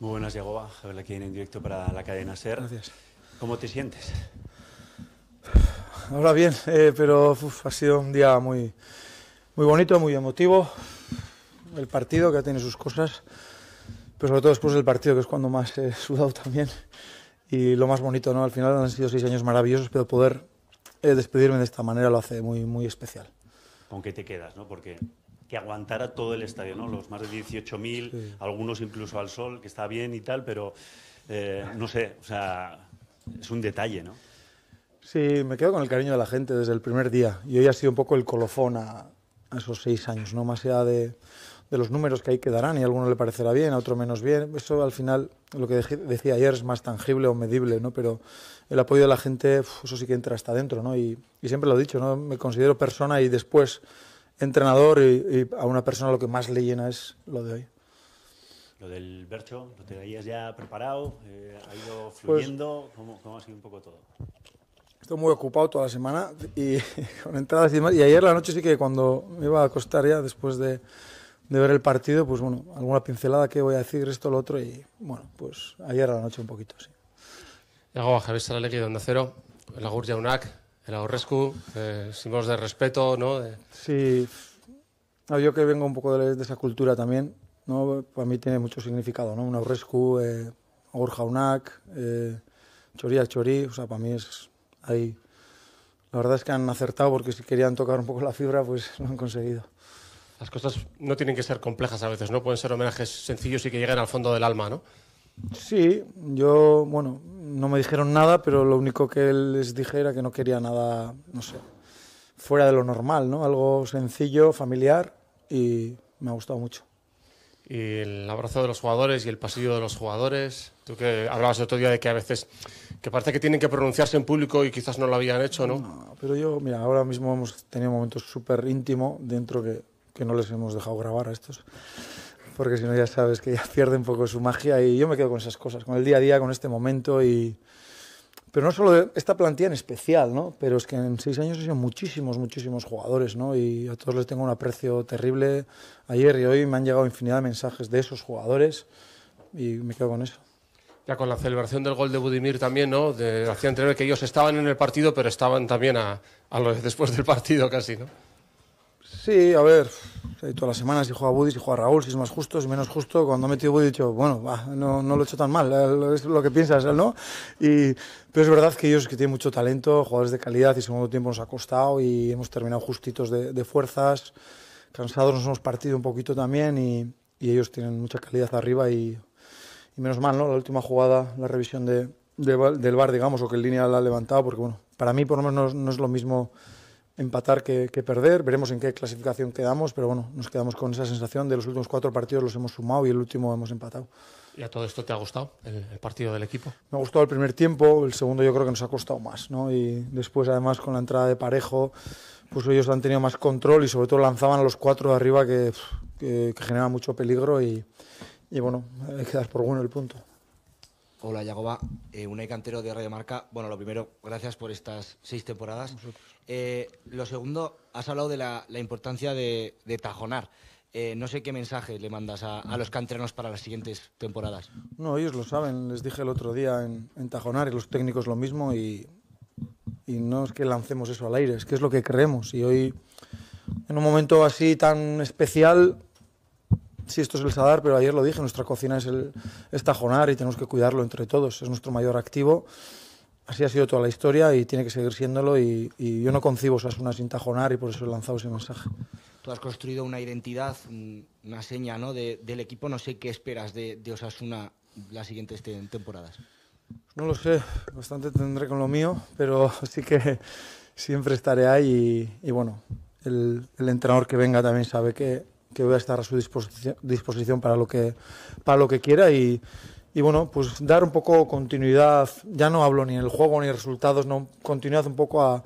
Muy buenas, Yagoba. Javier aquí en directo para la cadena SER. Gracias. ¿Cómo te sientes? Ahora bien, eh, pero ha sido un día muy, muy bonito, muy emotivo. El partido que tiene sus cosas, pero sobre todo después del partido, que es cuando más he sudado también. Y lo más bonito, ¿no? Al final han sido seis años maravillosos, pero poder eh, despedirme de esta manera lo hace muy, muy especial. ¿Con qué te quedas, no? Porque que aguantara todo el estadio, ¿no? Los más de 18.000, mil, algunos incluso al sol, que está bien y tal, pero eh, no sé, o sea, es un detalle, ¿no? Sí, me quedo con el cariño de la gente desde el primer día. Y hoy ha sido un poco el colofón a, esos seis años, ¿no? Más allá de, los números que ahí quedarán y a alguno le parecerá bien, a otro menos bien. Eso al final, lo que decía ayer, es más tangible o medible, ¿no? Pero el apoyo de la gente, eso sí que entra hasta adentro, ¿no? Y, y, siempre lo he dicho, ¿no? Me considero persona y después entrenador y, a una persona lo que más le llena es lo de hoy. Lo del Bercho, ¿lo tenías ya preparado? Eh, ¿Ha ido pues fluyendo? ¿Cómo, ha sido un poco todo? Estoy muy ocupado toda la semana y con entradas y demás. Y ayer la noche sí que cuando me iba a acostar ya después de, ver el partido, pues bueno, alguna pincelada que voy a decir, esto, lo otro. Y bueno, pues ayer a la noche un poquito, sí. a Javier de Cero, el Agur el Ahorrescu, eh, símbolos de respeto, ¿no? Eh. Sí, yo que vengo un poco de, esa cultura también, ¿no? Para mí tiene mucho significado, ¿no? Un Ahorrescu, eh, unac eh, Choría Chorí, o sea, para mí es ahí. La verdad es que han acertado porque si querían tocar un poco la fibra, pues lo han conseguido. Las cosas no tienen que ser complejas a veces, ¿no? Pueden ser homenajes sencillos y que lleguen al fondo del alma, ¿no? Sí, yo, bueno, no me dijeron nada, pero lo único que les dije era que no quería nada, no sé, fuera de lo normal, ¿no? Algo sencillo, familiar y me ha gustado mucho. Y el abrazo de los jugadores y el pasillo de los jugadores. Tú que hablabas el otro día de que a veces que parece que tienen que pronunciarse en público y quizás no lo habían hecho, ¿no? pero yo, mira, ahora mismo hemos tenido momentos súper íntimos dentro que no les hemos dejado grabar a estos porque si no ya sabes que ya pierde un poco su magia y yo me quedo con esas cosas, con el día a día, con este momento y... Pero no solo esta plantilla en especial, ¿no? Pero es que en seis años he sido muchísimos, muchísimos jugadores, ¿no? Y a todos les tengo un aprecio terrible. Ayer y hoy me han llegado infinidad de mensajes de esos jugadores y me quedo con eso. Ya con la celebración del gol de Budimir también, ¿no? De, hacía entrever que ellos estaban en el partido, pero estaban también a, a los después del partido casi, ¿no? Sí, a ver, todas las semanas si juega Buddy, si juega Raúl, si es más justo, si es menos justo. Cuando ha metido Buddy he dicho, bueno, no, lo he hecho tan mal, es lo que piensas, ¿no? pero es verdad que ellos que tienen mucho talento, jugadores de calidad y segundo tiempo nos ha costado y hemos terminado justitos de, fuerzas, cansados nos hemos partido un poquito también y, ellos tienen mucha calidad arriba y, menos mal, ¿no? La última jugada, la revisión del bar, digamos, o que el línea la ha levantado, porque bueno, para mí por lo menos no es lo mismo empatar que, perder. Veremos en qué clasificación quedamos, pero bueno, nos quedamos con esa sensación de los últimos cuatro partidos los hemos sumado y el último hemos empatado. ¿Y a todo esto te ha gustado el, partido del equipo? Me ha gustado el primer tiempo, el segundo yo creo que nos ha costado más, ¿no? Y después además con la entrada de Parejo, pues ellos han tenido más control y sobre todo lanzaban a los cuatro de arriba que, que, mucho peligro y, y bueno, quedas por bueno el punto. Hola, Yagoba, eh, un cantero de Radio Marca. Bueno, lo primero, gracias por estas seis temporadas. Nosotros. Eh, lo segundo, has hablado de la, importancia de, tajonar. Eh, no sé qué mensaje le mandas a, los canteranos para las siguientes temporadas. No, ellos lo saben. Les dije el otro día en, Tajonar y los técnicos lo mismo. Y, no es que lancemos eso al aire, es que es lo que creemos. Y hoy, en un momento así tan especial, Si esto es el Sadar, pero ayer lo dije, nuestra cocina es, el, es Tajonar y tenemos que cuidarlo entre todos. Es nuestro mayor activo así ha sido toda la historia y tiene que seguir siéndolo y, yo no concibo Osasuna sin tajonar y por eso he lanzado ese mensaje. Tú has construido una identidad, mm, una seña ¿no? del equipo. No sé qué esperas de, Osasuna las siguientes este, temporadas. No lo sé, bastante tendré con lo mío, pero sí que siempre estaré ahí y, bueno, el, entrenador que venga también sabe que, que voy a estar a su disposición, disposición para, lo que, para lo que quiera y, y bueno, pues dar un poco continuidad, ya no hablo ni en el juego ni resultados, no continuidad un poco a,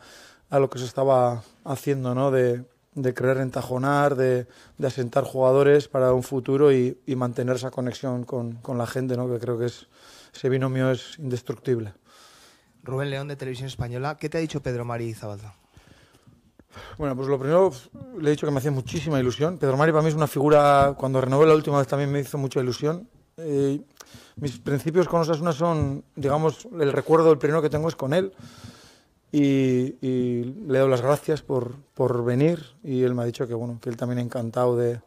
lo que se estaba haciendo, ¿no? De, de querer entajonar, de, asentar jugadores para un futuro y, mantener esa conexión con, la gente, ¿no? Que creo que ese binomio es indestructible. Rubén León de Televisión Española, ¿qué te ha dicho Pedro Mari Zabalda? Bueno, pues lo primero le he dicho que me hacía muchísima ilusión. Pedro Mari para mí es una figura, cuando renové la última vez también me hizo mucha ilusión eh, mis principios con Osasuna son, digamos, el recuerdo, el primero que tengo es con él. Y, le doy las gracias por, por, venir y él me ha dicho que, bueno, que él también ha encantado de,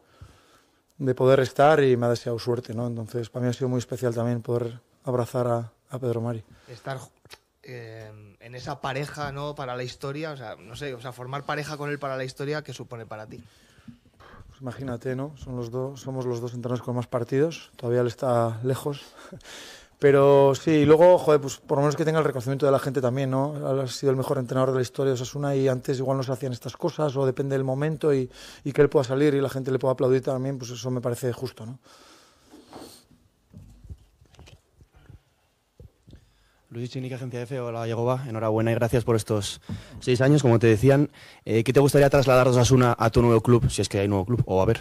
de poder estar y me ha deseado suerte, ¿no? Entonces, para mí ha sido muy especial también poder abrazar a, Pedro Mari. Estar em, en esa pareja, ¿no? Para la historia, o sea, no sé, o sea, formar pareja con él para la historia, ¿qué supone para ti? imagínate, ¿no? Son los dos, somos los dos entrenadores con más partidos, todavía le está lejos. Pero sí, y luego, joder, pues por lo menos que tenga el reconocimiento de la gente también, ¿no? Ha sido el mejor entrenador de la historia de Osasuna y antes igual no se hacían estas cosas o depende del momento y, y que él pueda salir y la gente le pueda aplaudir también, pues eso me parece justo, ¿no? Luis Chinique, Agencia F, hola Yagoba, enhorabuena y gracias por estos seis años, como te decían. Eh, ¿Qué te gustaría trasladar a Osasuna a tu nuevo club, si es que hay nuevo club, o a ver?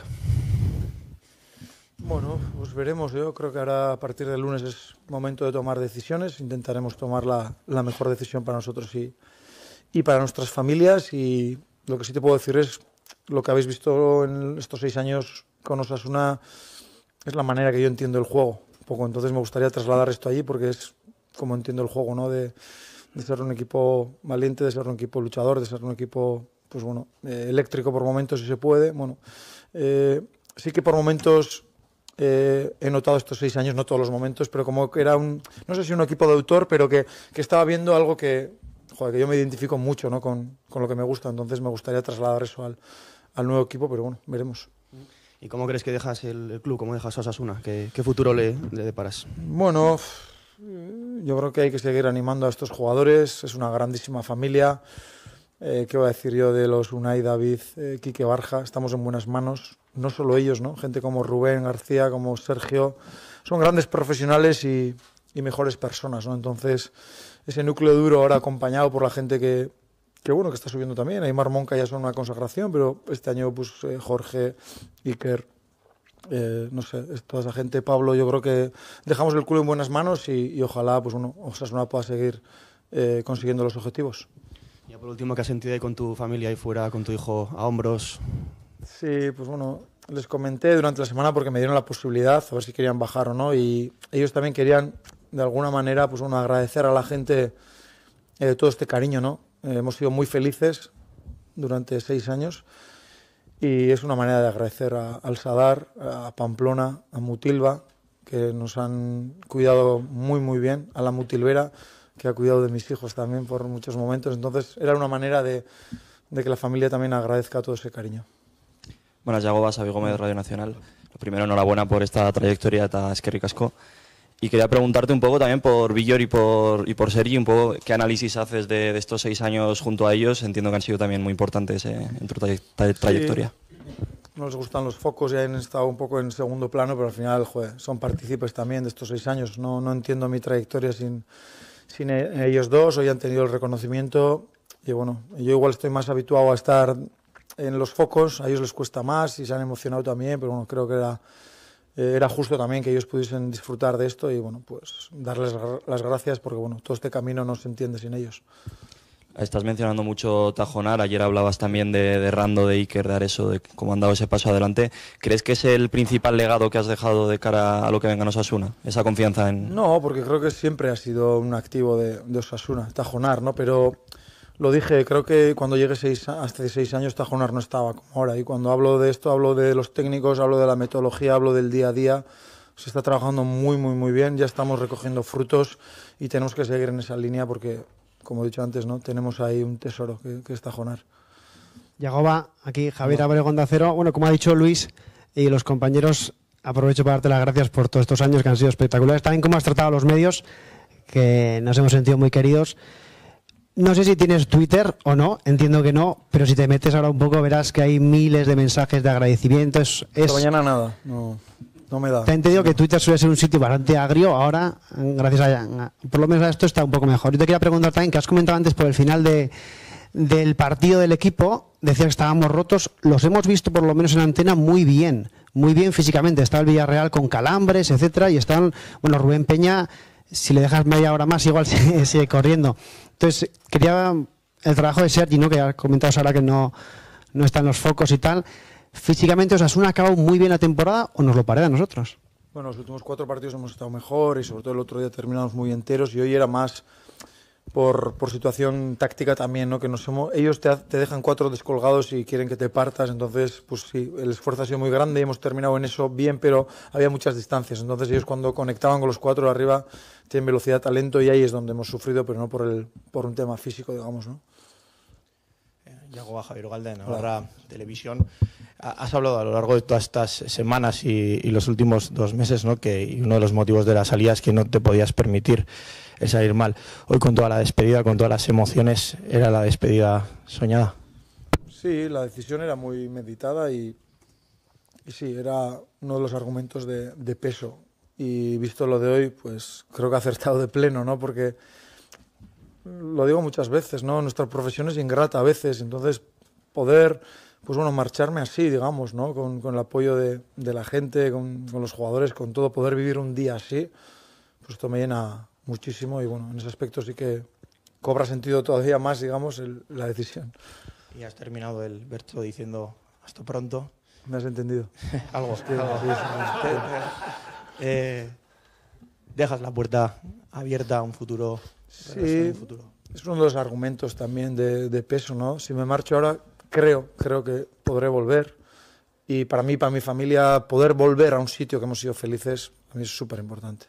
Bueno, pues veremos. Yo creo que ahora a partir del lunes es momento de tomar decisiones. Intentaremos tomar la, mejor decisión para nosotros y, para nuestras familias. Y lo que sí te puedo decir es lo que habéis visto en estos seis años con Osasuna es la manera que yo entiendo el juego. poco. Entonces me gustaría trasladar esto allí porque es como entiendo el juego, ¿no? De, ser un equipo valiente, de ser un equipo luchador, de ser un equipo, pues bueno, eh, eléctrico por momentos si se puede. Bueno, eh, sí que por momentos eh, he notado estos seis años, no todos los momentos, pero como que era un, no sé si un equipo de autor, pero que, que estaba viendo algo que, joder, que yo me identifico mucho ¿no? con, con, lo que me gusta, entonces me gustaría trasladar eso al, al, nuevo equipo, pero bueno, veremos. ¿Y cómo crees que dejas el, club? ¿Cómo dejas a Osasuna? ¿Qué, futuro le deparas? Bueno, yo creo que hay que seguir animando a estos jugadores. Es una grandísima familia. Eh, ¿Qué voy a decir yo de los Unai, David, eh, Quique Barja? Estamos en buenas manos. No solo ellos, ¿no? Gente como Rubén García, como Sergio. Son grandes profesionales y, mejores personas, ¿no? Entonces, ese núcleo duro ahora acompañado por la gente que, que bueno, que está subiendo también. Aymar Monca ya son una consagración, pero este año, pues, eh, Jorge, Iker, eh, no sé, toda esa gente, Pablo, yo creo que dejamos el culo en buenas manos y, ojalá pues uno, Osasuna pueda seguir eh, consiguiendo los objetivos. Y por último, ¿qué has sentido ahí con tu familia ahí fuera, con tu hijo a hombros? Sí, pues bueno, les comenté durante la semana porque me dieron la posibilidad, a ver si querían bajar o no, y ellos también querían, de alguna manera, pues bueno, agradecer a la gente eh, todo este cariño, ¿no? hemos sido muy felices durante seis años y es una manera de agradecer al Sadar, a Pamplona, a Mutilva, que nos han cuidado muy, muy bien, a la Mutilvera, que ha cuidado de mis hijos también por muchos momentos. Entonces, era una manera de, que la familia también agradezca todo ese cariño. Buenas, Yago Sabi Gómez, Radio Nacional. Lo primero, enhorabuena por esta trayectoria Tasker y Casco. Y quería preguntarte un poco también por Villor y por, y por Sergi, un poco qué análisis haces de, estos seis años junto a ellos. Entiendo que han sido también muy importantes eh, en tu trayectoria. No les gustan los focos y han estado un poco en segundo plano, pero al final son partícipes también de estos seis años. No, no entiendo mi trayectoria sin, sin e-, ellos dos. Hoy han tenido el reconocimiento y bueno, yo igual estoy más habituado a estar en los focos. A ellos les cuesta más y se han emocionado también, pero bueno, creo que era eh, era justo también que ellos pudiesen disfrutar de esto y bueno, pues darles las gracias porque bueno, todo este camino no se entiende sin ellos. Estás mencionando mucho Tajonar, ayer hablabas también de, de Rando, de Iker, de Areso, de cómo han dado ese paso adelante. ¿Crees que es el principal legado que has dejado de cara a lo que venga en Osasuna? Esa confianza en... No, porque creo que siempre ha sido un activo de, de Osasuna, Tajonar, ¿no? Pero lo dije, creo que cuando llegué seis, hasta seis años Tajonar no estaba como ahora. Y cuando hablo de esto, hablo de los técnicos, hablo de la metodología, hablo del día a día. Se está trabajando muy, muy, muy bien. Ya estamos recogiendo frutos y tenemos que seguir en esa línea porque, como he dicho antes, ¿no? tenemos ahí un tesoro que, que es Tajonar. Yagoba, aquí Javier Abregón de Acero. Bueno, como ha dicho Luis y los compañeros, aprovecho para darte las gracias por todos estos años que han sido espectaculares. También cómo has tratado a los medios, que nos hemos sentido muy queridos. No sé si tienes Twitter o no, entiendo que no, pero si te metes ahora un poco verás que hay miles de mensajes de agradecimientos. Es, mañana nada, no, me da. Te he entendido que Twitter suele ser un sitio bastante agrio, ahora, gracias a. Por lo menos a esto está un poco mejor. Yo te quería preguntar también, que has comentado antes por el final de, del partido del equipo, decía que estábamos rotos, los hemos visto por lo menos en antena muy bien, muy bien físicamente. Está el Villarreal con calambres, etcétera, y están, bueno, Rubén Peña si le dejas media hora más, igual sigue corriendo. Entonces, quería el trabajo de Sergi, ¿no? que has comentado ahora que no, no están los focos y tal. Físicamente, o Osasuna ha acabado muy bien la temporada o nos lo pare a nosotros. Bueno, los últimos cuatro partidos hemos estado mejor y sobre todo el otro día terminamos muy enteros y hoy era más por, situación táctica también, ¿no? Que ellos te, dejan cuatro descolgados y quieren que te partas, entonces, pues sí, el esfuerzo ha sido muy grande y hemos terminado en eso bien, pero había muchas distancias, entonces ellos cuando conectaban con los cuatro arriba tienen velocidad, talento y ahí es donde hemos sufrido, pero no por, el, por un tema físico, digamos, ¿no? Yago eh, Javier Galden, ahora Televisión. Has hablado a lo largo de todas estas semanas y, y los últimos dos meses, ¿no? Que uno de los motivos de la salida es que no te podías permitir esa salir mal. Hoy con toda la despedida, con todas las emociones, era la despedida soñada. Sí, la decisión era muy meditada y, sí, era uno de los argumentos de, de, peso. Y visto lo de hoy, pues creo que ha acertado de pleno, ¿no? Porque lo digo muchas veces, ¿no? Nuestra profesión es ingrata a veces, entonces poder, pues bueno, marcharme así, digamos, ¿no? Con, con el apoyo de, de la gente, con, con, los jugadores, con todo, poder vivir un día así, pues esto me llena, muchísimo y bueno, en ese aspecto sí que cobra sentido todavía más, digamos, la decisión. Y has terminado el verso diciendo hasta pronto. ¿Me has entendido? algo. Eh, dejas la puerta abierta a un futuro. Sí, es uno de los argumentos también de, de, peso, ¿no? Si me marcho ahora, creo, creo que podré volver. Y para mí, para mi familia, poder volver a un sitio que hemos sido felices, a mí es súper importante.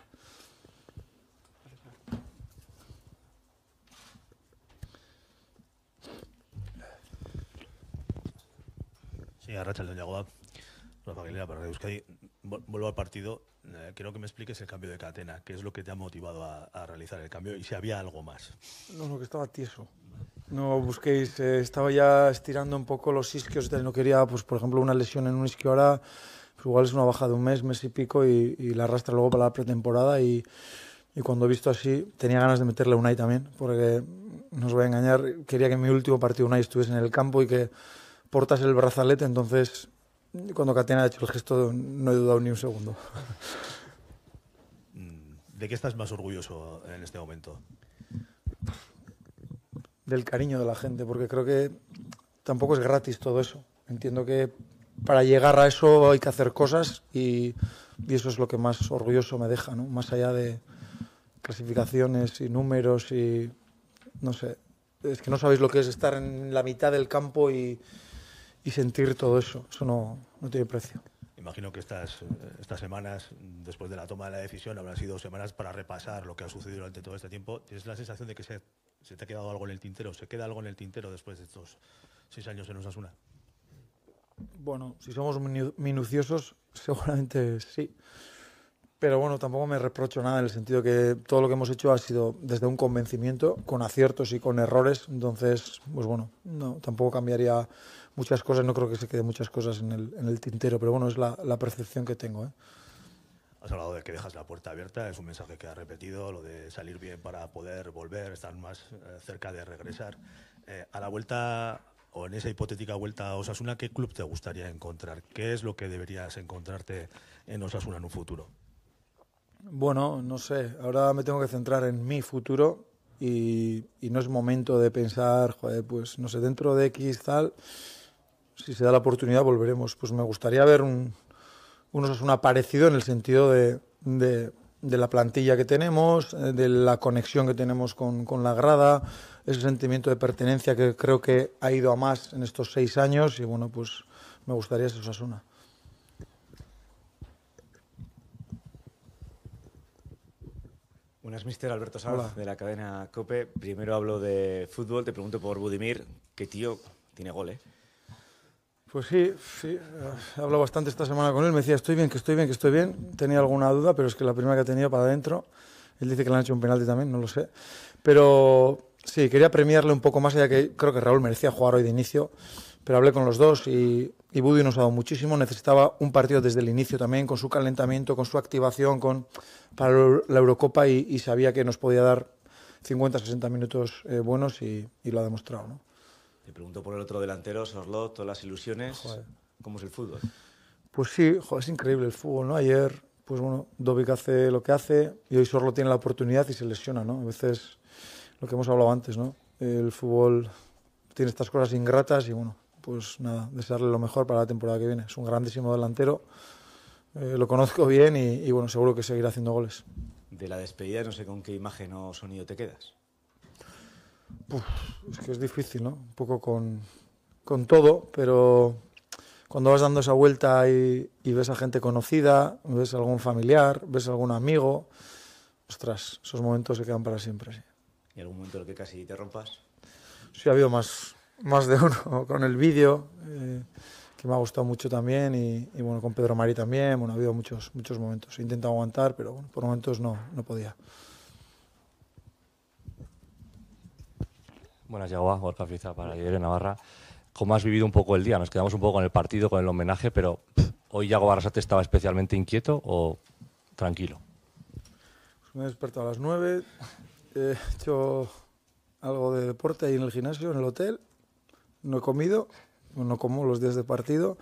Sí, a Rachel Aguilera para Euskadi. Vuelvo al partido. Eh, quiero que me expliques el cambio de cadena. ¿Qué es lo que te ha motivado a, realizar el cambio? Y si había algo más. No, no, que estaba tieso. No busquéis. Eh, estaba ya estirando un poco los isquios. no quería, pues, por ejemplo, una lesión en un isquio ahora. Pues igual es una baja de un mes, mes y pico. Y, la arrastra luego para la pretemporada. Y, cuando he visto así, tenía ganas de meterle un ahí también. Porque no os voy a engañar. Quería que en mi último partido un ahí estuviese en el campo y que portas el brazalete, entonces cuando Catena ha hecho el gesto no he dudado ni un segundo. Mm, ¿De qué estás más orgulloso en este momento? Del cariño de la gente, porque creo que tampoco es gratis todo eso. Entiendo que para llegar a eso hay que hacer cosas y, y eso es lo que más orgulloso me deja, ¿no? Más allá de clasificaciones y números y no sé, es que no sabéis lo que es estar en la mitad del campo y, y sentir todo eso. Eso no, no tiene precio. Imagino que estas, eh, estas semanas, después de la toma de la decisión, habrán sido semanas para repasar lo que ha sucedido durante todo este tiempo. ¿Tienes la sensación de que se, se te ha quedado algo en el tintero? ¿Se queda algo en el tintero después de estos seis años en Osasuna? Bueno, si somos minuciosos, seguramente sí. Pero bueno, tampoco me reprocho nada en el sentido que todo lo que hemos hecho ha sido desde un convencimiento, con aciertos y con errores. Entonces, pues bueno, no, tampoco cambiaría muchas cosas, no creo que se queden muchas cosas en el, en el tintero, pero bueno, es la, percepción que tengo. ¿eh? Has hablado de que dejas la puerta abierta, es un mensaje que has repetido, lo de salir bien para poder volver, estar más eh, cerca de regresar. Eh, a la vuelta, o en esa hipotética vuelta a Osasuna, ¿qué club te gustaría encontrar? ¿Qué es lo que deberías encontrarte en Osasuna en un futuro? Bueno, no sé, ahora me tengo que centrar en mi futuro y, y no es momento de pensar, joder, pues no sé, dentro de X tal si se da la oportunidad, volveremos. Pues me gustaría ver un, un Osasuna parecido en el sentido de, la plantilla que tenemos, eh, de la conexión que tenemos con, la grada, ese sentimiento de pertenencia que creo que ha ido a más en estos seis años y bueno, pues me gustaría ese Osasuna. Buenas, mister Alberto Sanz, de la cadena COPE. Primero hablo de fútbol, te pregunto por Budimir, qué tío tiene goles. ¿eh? Pues sí, sí, eh, he hablado bastante esta semana con él. Me decía, estoy bien, que estoy bien, que estoy bien. Tenía alguna duda, pero es que la primera que tenía para adentro. Él dice que le han hecho un penalti también, no lo sé. Pero sí, quería premiarle un poco más, ya que creo que Raúl merecía jugar hoy de inicio. Pero hablé con los dos y, Budi nos ha dado muchísimo. Necesitaba un partido desde el inicio también, con su calentamiento, con su activación con, para la Eurocopa y, sabía que nos podía dar 50, 60 minutos eh, buenos y, y lo ha demostrado. ¿no? Te pregunto por el otro delantero, Sorlot, todas las ilusiones. ¿Cómo es el fútbol? Pues sí, joder, es increíble el fútbol, ¿no? Ayer, pues bueno, Dovic hace lo que hace y hoy Sorlo tiene la oportunidad y se lesiona, ¿no? A veces, lo que hemos hablado antes, ¿no? El fútbol tiene estas cosas ingratas y bueno, pues nada, desearle lo mejor para la temporada que viene. Es un grandísimo delantero, eh, lo conozco bien y bueno, seguro que seguirá haciendo goles. De la despedida no sé con qué imagen o sonido te quedas es que es difícil, ¿no? Un poco con, con todo, pero cuando vas dando esa vuelta y, y, ves a gente conocida, ves algún familiar, ves algún amigo, ostras, esos momentos se quedan para siempre. ¿Y algún momento en el que casi te rompas? Sí, ha habido más, más de uno con el vídeo, eh, que me ha gustado mucho también, y, bueno, con Pedro Mari también, bueno, ha habido muchos, muchos momentos. He intentado aguantar, pero bueno, por momentos no, no podía. Buenas, Yagua, Gorka Fiza para en Navarra. ¿Cómo has vivido un poco el día? Nos quedamos un poco con el partido, con el homenaje, pero ¿hoy Yago Barrasate estaba especialmente inquieto o tranquilo? me he despertado a las 9, he hecho algo de deporte ahí en el gimnasio, en el hotel, no he comido, no como los días de partido,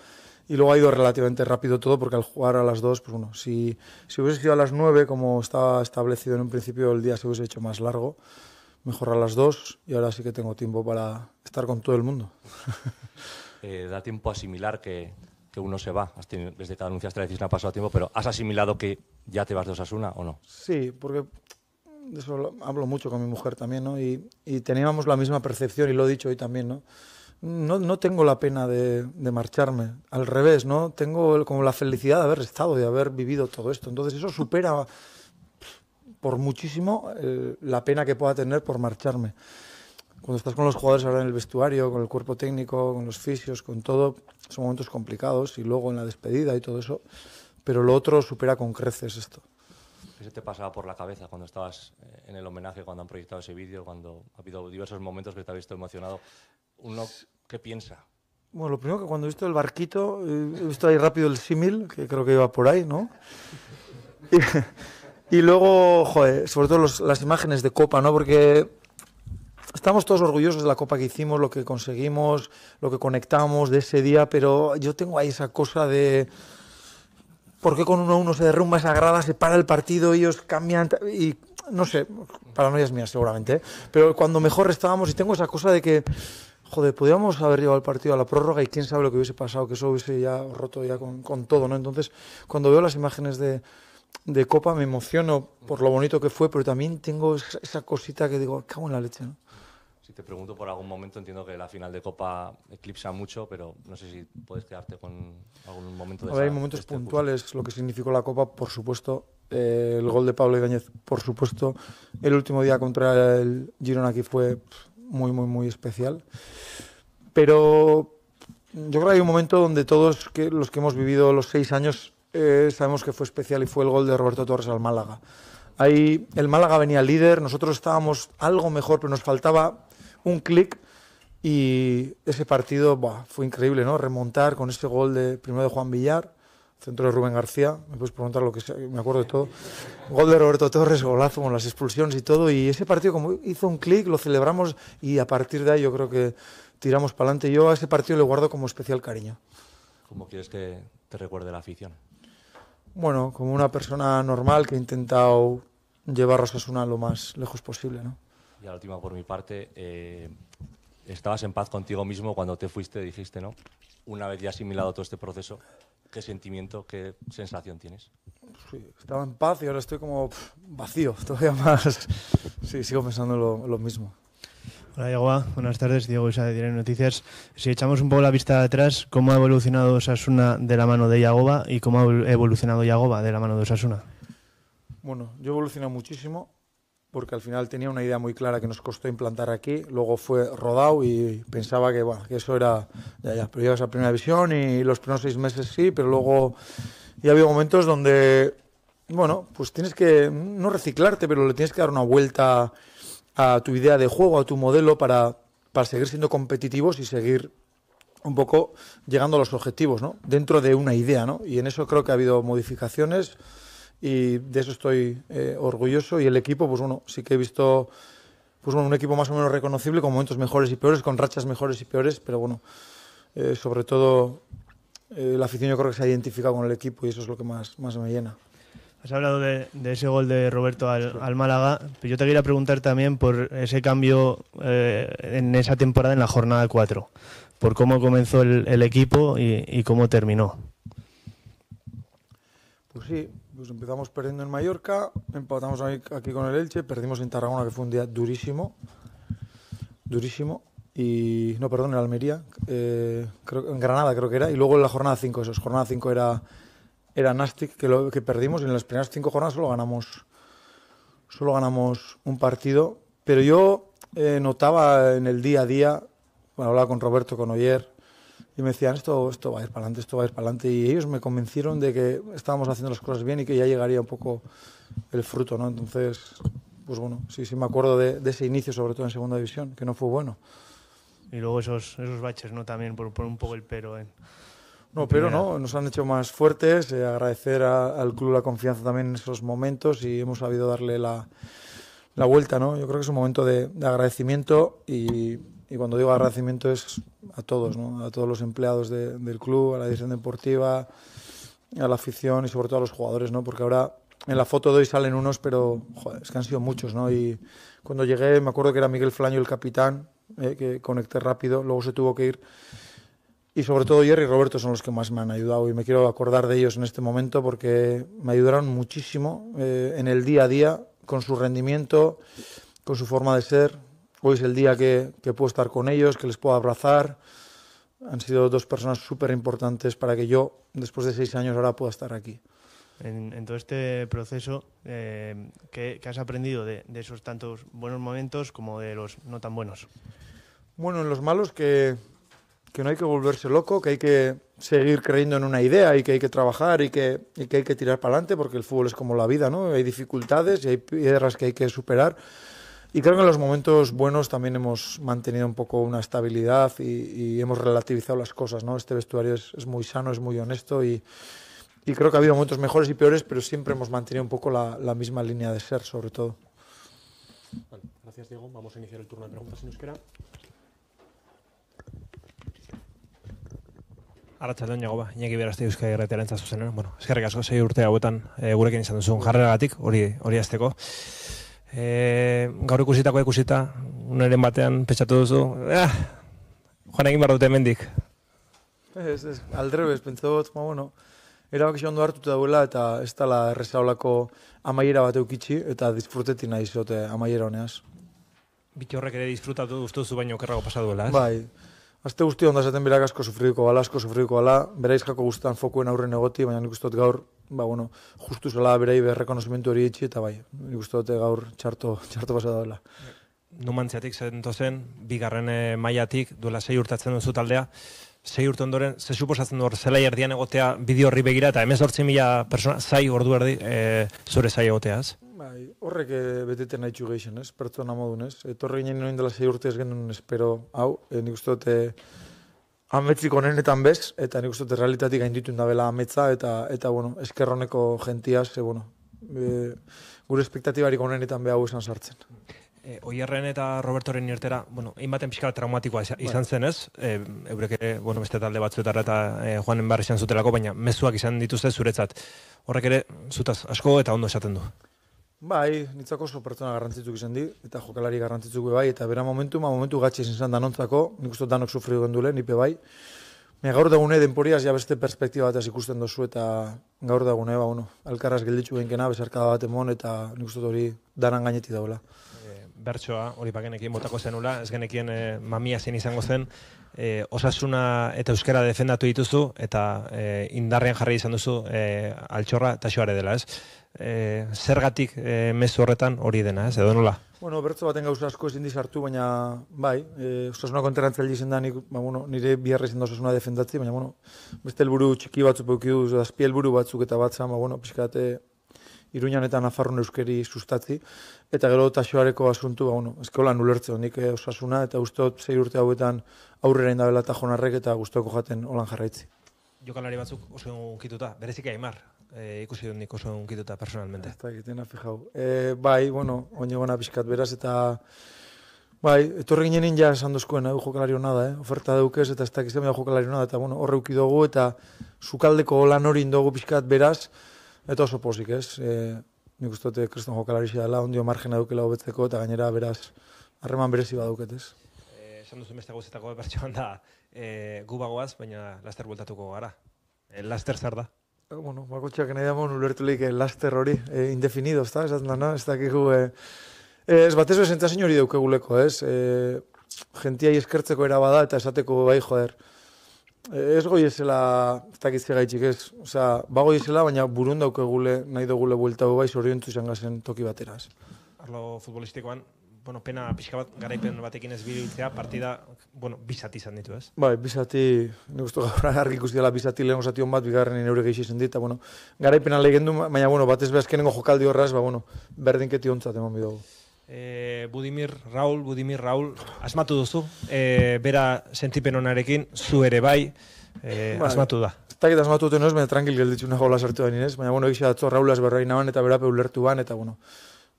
y luego ha ido relativamente rápido todo porque al jugar a las 2, pues bueno, si, si hubiese ido a las 9, como estaba establecido en un principio, el día se hubiese hecho más largo mejorar las dos y ahora sí que tengo tiempo para estar con todo el mundo. Eh, da tiempo a asimilar que, que uno se va. desde que anunciaste la decisión ha pasado tiempo, pero ¿has asimilado que ya te vas de una o no? Sí, porque de eso hablo mucho con mi mujer también, ¿no? Y, y, teníamos la misma percepción y lo he dicho hoy también, ¿no? No, no tengo la pena de, marcharme, al revés, ¿no? Tengo como la felicidad de haber estado, de haber vivido todo esto. Entonces eso supera por muchísimo eh, la pena que pueda tener por marcharme. Cuando estás con los jugadores ahora en el vestuario, con el cuerpo técnico, con los fisios, con todo, son momentos complicados y luego en la despedida y todo eso, pero lo otro supera con creces esto. ¿Qué se te pasaba por la cabeza cuando estabas eh, en el homenaje, cuando han proyectado ese vídeo, cuando ha habido diversos momentos que te ha visto emocionado? ¿Uno qué piensa? Bueno, lo primero que cuando he visto el barquito, he visto ahí rápido el símil, que creo que iba por ahí, ¿no? Y luego, joder, sobre todo las imágenes de Copa, ¿no? Porque estamos todos orgullosos de la Copa que hicimos, lo que conseguimos, lo que conectamos de ese día, pero yo tengo ahí esa cosa de... ¿Por qué con uno uno se derrumba esa grada, se para el partido, ellos cambian y no sé, es mía seguramente, ¿eh? pero cuando mejor estábamos y tengo esa cosa de que, joder, ¿podríamos haber llevado el partido a la prórroga y quién sabe lo que hubiese pasado, que eso hubiese ya roto ya con todo, ¿no? Entonces, cuando veo las imágenes de, de Copa me emociono por lo bonito que fue, pero también tengo esa cosita que digo, cago en la leche. Si te pregunto por algún momento, entiendo que la final de Copa eclipsa mucho, pero no sé si puedes quedarte con algún momento de A hay momentos puntuales, lo que significó la Copa, por supuesto. Eh, el gol de Pablo Ibáñez, por supuesto. El último día contra el Girona aquí fue muy, muy, muy especial. Pero yo creo que hay un momento donde todos que, los que hemos vivido los seis años eh, sabemos que fue especial y fue el gol de Roberto Torres al Málaga. Ahí el Málaga venía líder, nosotros estábamos algo mejor, pero nos faltaba un clic y ese partido fue increíble, ¿no? Remontar con ese gol de primero de Juan Villar, centro de Rubén García, me puedes preguntar lo que sea, me acuerdo de todo. Gol de Roberto Torres, golazo con las expulsiones y todo y ese partido como hizo un clic, lo celebramos y a partir de ahí yo creo que tiramos para adelante. Yo a ese partido le guardo como especial cariño. ¿Cómo quieres que te recuerde la afición? bueno, como una persona normal que ha intentado llevar a lo más lejos posible, ¿no? Y la última por mi parte, eh, estabas en paz contigo mismo cuando te fuiste, dijiste, ¿no? Una vez ya asimilado todo este proceso, ¿qué sentimiento, qué sensación tienes? Sí, estaba en paz y ahora estoy como vacío, todavía más. Sí, sigo pensando lo mismo. Hola Yagoba. buenas tardes. Diego Isa de Diario Noticias. Si echamos un poco la vista atrás, ¿cómo ha evolucionado Osasuna de la mano de Yagoba y cómo ha evolucionado Yagoba de la mano de Osasuna? Bueno, yo he evolucionado muchísimo porque al final tenía una idea muy clara que nos costó implantar aquí, luego fue rodado y pensaba que, bueno, que eso era, ya, ya, pero llevas a primera visión y los primeros seis meses sí, pero luego ya había momentos donde, bueno, pues tienes que, no reciclarte, pero le tienes que dar una vuelta a tu idea de juego, a tu modelo para, para seguir siendo competitivos y seguir un poco llegando a los objetivos, Dentro de una idea, Y en eso creo que ha habido modificaciones y de eso estoy eh, orgulloso y el equipo, pues bueno, sí que he visto pues un equipo más o menos reconocible con momentos mejores y peores, con rachas mejores y peores, pero bueno, eh, sobre todo eh, la afición yo creo que se ha identificado con el equipo y eso es lo que más, más me llena. Has hablado de, ese gol de Roberto al, Málaga, pero yo te quería preguntar también por ese cambio eh, en esa temporada en la jornada 4, por cómo comenzó el, equipo y, cómo terminó. Pues sí, pues empezamos perdiendo en Mallorca, empatamos aquí con el Elche, perdimos en Tarragona, que fue un día durísimo, durísimo, y no, perdón, en Almería, eh, creo, en Granada creo que era, y luego en la jornada 5, eso jornada 5 era era Nastic, que, lo, que perdimos y en las primeras cinco jornadas solo ganamos, solo ganamos un partido. Pero yo eh, notaba en el día a día, bueno, hablaba con Roberto, con Oyer, y me decían, esto, esto va a ir para adelante, esto va a ir para adelante. Y ellos me convencieron de que estábamos haciendo las cosas bien y que ya llegaría un poco el fruto, ¿no? Entonces, pues bueno, sí, sí me acuerdo de, ese inicio, sobre todo en segunda división, que no fue bueno. Y luego esos, esos baches, ¿no? También por, por un poco el pero en... ¿eh? No, pero no, nos han hecho más fuertes. Eh, agradecer al club la confianza también en esos momentos y hemos sabido darle la, vuelta, ¿no? Yo creo que es un momento de, agradecimiento y, cuando digo agradecimiento es a todos, A todos los empleados del club, a la dirección deportiva, a la afición y sobre todo a los jugadores, ¿no? Porque ahora en la foto de hoy salen unos, pero es que han sido muchos, ¿no? Y cuando llegué me acuerdo que era Miguel Flaño el capitán, eh, que conecté rápido, luego se tuvo que ir y sobre todo Jerry y Roberto son los que más me han ayudado y me quiero acordar de ellos en este momento porque me ayudaron muchísimo eh, en el día a día, con su rendimiento, con su forma de ser. Hoy es el día que, que puedo estar con ellos, que les puedo abrazar. Han sido dos personas súper importantes para que yo, después de seis años, ahora pueda estar aquí. En, todo este proceso eh, ¿qué, has aprendido de, de, esos tantos buenos momentos como de los no tan buenos? Bueno, en los malos que, que no hay que volverse loco, que hay que seguir creyendo en una idea y que hay que trabajar y que, hay que tirar para adelante, porque el fútbol es como la vida, ¿no? Hay dificultades y hay piedras que hay que superar. Y creo que en los momentos buenos también hemos mantenido un poco una estabilidad y, hemos relativizado las cosas, ¿no? Este vestuario es, muy sano, es muy honesto y, creo que ha habido momentos mejores y peores, pero siempre hemos mantenido un poco la, misma línea de ser, sobre todo. gracias, Diego. Vamos a iniciar el turno de preguntas, si nos Arratxaldean jago ba, inaki berazte euskai erretaren zuzenen. Bueno, eskerrik asko, sei urte hauetan e, gurekin izan duzun jarreragatik, hori, hori azteko. E, eh, gaur ikusitako ikusita, uneren batean pentsatu duzu, eh, ah, joan egin behar dute emendik. Ez, ez, aldre bez, pentsa dut, ma bueno, erabak esan du hartuta duela eta ez tala errezaulako amaiera bat eukitxi eta disfrutetik nahi zote amaiera honeaz. Biki horrek ere disfrutatu duztuzu baino kerrago pasatu ez? Bai, Aste guzti honda esaten berak asko sufriko bala, asko sufriko bala, bera izkako guztetan fokuen aurren negoti, baina nik ustot gaur, ba, bueno, justu zela berai berrekonosimentu hori itxi, eta bai, nik ustot gaur txarto, txarto da dela. Numantziatik zen, bigarren eh, maiatik, duela sei urtatzen duzu taldea, sei urte ondoren, ze suposatzen du hor, erdian egotea bideo horri begira, eta emez hortzi mila persona, zai ordu erdi, e, zure zai egoteaz? Bai, horrek eh, beteten nahi txugeixen, ez? Pertsona modunez. ez? Etorre ginen noin dela zei urte ez genuen espero, hau, e, nik uste dute eh, ametzik onenetan bez, eta nik uste dute realitatik hain dituen dabela ametza, eta, eta bueno, eskerroneko gentia, ze, bueno, e, gure espektatibarik honenetan behau esan sartzen. E, Oierren eta Robertoren niertera bueno, egin baten traumatikoa bai. izan zen ez, eurek ere, bueno, beste talde batzuetara eta e, joanen barri izan zutelako, baina mezuak izan dituzte zuretzat. Horrek ere, zutaz, asko eta ondo esaten du. Bai, nitzako oso pertsona garrantzitzuk izan di, eta jokalari garrantzitzuk bai, eta bera momentu, ma momentu gatxe izan zan danontzako, nik usta danok sufri duen nipe bai. Me gaur dagune, denporiaz ja beste perspektiba bat ikusten dozu, eta gaur dagune, ba, bueno, alkarraz gilditzu genkena, bezarkada bat emon, eta nik usta hori daran gainetik daula. Eh, bertsoa, hori pakenekin botako zenula, ez genekien eh, mamia zen izango zen, e, osasuna eta euskera defendatu dituzu eta e, indarrean jarri izan duzu e, altxorra eta xoare dela, ez? E, zergatik e, mezu horretan hori dena, ez? Edo nola? Bueno, bertzo baten gauza asko ezin dizartu, baina bai, e, osasuna konterantzea izan da nik, ba, bueno, nire biharra izan da osasuna defendatzi, baina bueno, beste helburu txiki batzuk peukiduz, azpi helburu batzuk eta batzan, ba, bueno, pixkate, Iruñan eta Nafarroan euskeri sustatzi eta gero tasoareko asuntu ba bueno, eskola nulertze honik eh, osasuna eta gustot zei urte hauetan aurrera indabela dela tajonarrek eta gustoko jaten holan jarraitzi. Jokalari batzuk oso ungituta, berezik Aimar, e, eh, ikusi dut nik oso ungituta personalmente. Ez egiten dena E, bai, bueno, oin egona pixkat beraz, eta bai, etorri ginen ja jaz handozkoen, eh, jokalari hona da, eh, oferta dukez, eta ez taik, ez taik, ez taik, ez taik, ez taik, dugu taik, ez taik, ez eta eh, oso pozik ez. Eh, nik uste dute eh, kriston jokalari dela, ondio margena dukela hobetzeko eta gainera beraz, harreman berezi badauket ez. esan duzu beste guztetako bertxoan da, gubagoaz, gu baina laster voltatuko gara. E, laster zer da? E, bueno, bakotxeak nahi ulertu lehik laster hori, indefinido, ez da, ez da, ez da, ez da, ez da, ez da, ez da, ez da, ez da, ez da, ez Ez goi ezela, ez dakiz egaitxik ez, oza, ba goi ezela, baina burun daukegule, nahi dugu le buelta bai, izan gazen toki bateraz. Arlo futbolistikoan, bueno, pena pixka bat, garaipen batekin ez bilitzea, partida, bueno, bizati izan ditu ez? Bai, bizati, nik uste gara argi ikusti dela bizati lehen osati bat, bigarren egin eurek izan dit, eta, bueno, garaipena legendu, baina, bueno, batez ez behazkenengo jokaldi horraz, ba, bueno, berdinketi ontzat eman bidago. Eh, Budimir Raul, Budimir Raul, asmatu duzu, eh, bera sentipen honarekin, zu ere bai, eh, asmatu da. Ez dakit asmatu duten ez, baina tranquil gelditzu nago hartu da ninez, baina bueno, egizia datzu Raul berrein naban eta bera peulertu ban, eta bueno,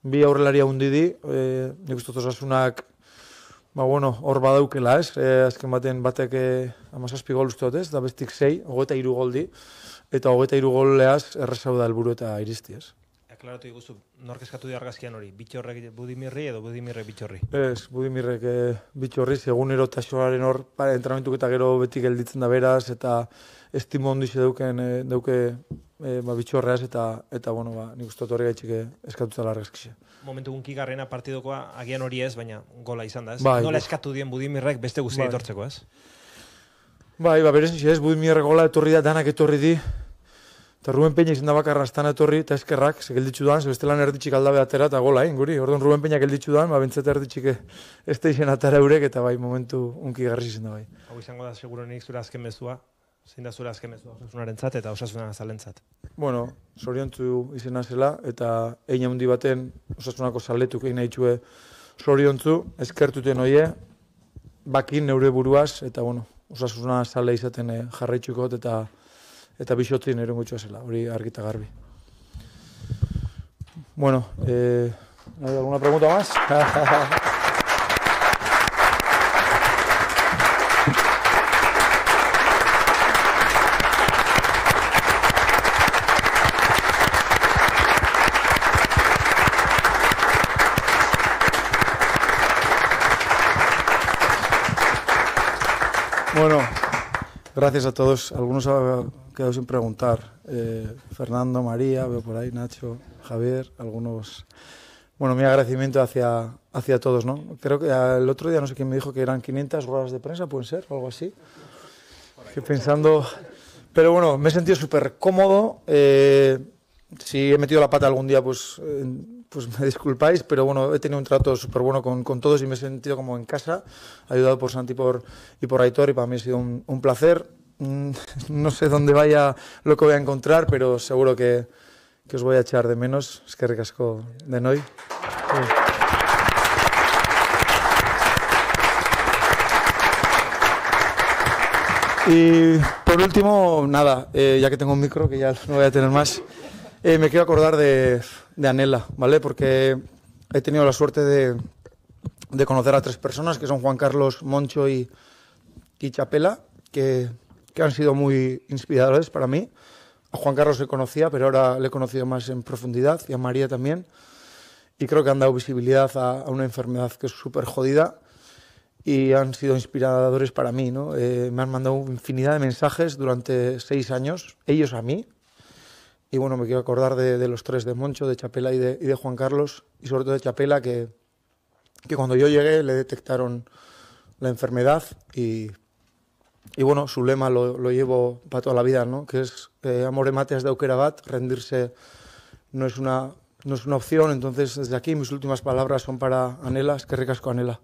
bi aurrelaria hundi di, eh, nik uste ba bueno, hor badaukela ez, eh, azken baten batek eh, amazazpi gol uste ez, da bestik zei, hogeita irugol di, eta hogeita irugol goleaz errezau da elburu eta iristiez aklaratu nork eskatu dira argazkian hori, bitxorrek budimirri edo budimirrek bitxorri? Ez, budimirrek eh, bitxorri, segun erotasoaren hor, ba, entramentuk eta gero beti gelditzen da beraz, eta estimo ondu izi eh, eh, ba, bitxorreaz, eta, eta bueno, ba, nik uste hori gaitxik eh, eskatu dira argazkia. Momentu gunki garrena partidokoa, agian hori ez, baina gola izan da, ez? Ba, Nola bai. eskatu dien budimirrek beste guztia bai. bai, ba, ez? Ba, iba, berez ez, budimirrek gola etorri da, danak etorri di, Eta Ruben Peña izan da bakarra etorri, eta eskerrak, ze gelditzu duan, zebeste lan erditxik aldabe atera, eta gola, hein, eh, guri. Orduan Ruben Peña gelditzu duan, ba, erditxik eh, ez da izan atara eurek, eta bai, momentu unki garriz izan da bai. Hau izango da, seguro nik azken bezua, zein da azken bezua, osasunaren zat, eta osasunan azalen zat. Bueno, soriontzu izena zela, eta egin handi baten osasunako zaletuk egin haitxue soriontzu, ezkertuten eskertuten hoie, bakin neure buruaz, eta bueno, osasunan azale izaten eh, jarraitxuko eta... eta tiene mucho zela, hori Arquita garbi. Bueno, eh, ¿hay alguna pregunta más? Bueno, gracias a todos. Algunos quedo sin preguntar. Eh, Fernando, María, veo por ahí, Nacho, Javier, algunos. Bueno, mi agradecimiento hacia, hacia todos, ¿no? Creo que el otro día no sé quién me dijo que eran 500 ruedas de prensa, pueden ser, o algo así. Que pensando. Pero bueno, me he sentido súper cómodo. Eh, si he metido la pata algún día, pues, pues me disculpáis, pero bueno, he tenido un trato súper bueno con, todos y me he sentido como en casa, ayudado por Santi y por Aitor, y para mí ha sido un, un placer. Mm, no sé dónde vaya lo que voy a encontrar, pero seguro que, os voy a echar de menos. Es que recasco de Noy. Y por último, nada, eh, ya que tengo un micro, que ya no voy a tener más, eh, me quiero acordar de, de, Anela, ¿vale? Porque he tenido la suerte de, conocer a tres personas, que son Juan Carlos, Moncho y, y Chapela, que que han sido muy inspiradores para mí. A Juan Carlos le conocía, pero ahora le he conocido más en profundidad y a María también. Y creo que han dado visibilidad a, una enfermedad que es súper jodida y han sido inspiradores para mí. ¿no? Eh, me han mandado infinidad de mensajes durante seis años, ellos a mí. Y bueno, me quiero acordar de, los tres, de Moncho, de Chapela y de, y de, Juan Carlos, y sobre todo de Chapela, que, que cuando yo llegué le detectaron la enfermedad y y bueno, su lema lo, lo, llevo para toda la vida, ¿no? que es eh, Amore Mates de Aukerabat, rendirse no es, una, no es una opción. Entonces, desde aquí, mis últimas palabras son para Anela, es que recasco Anela.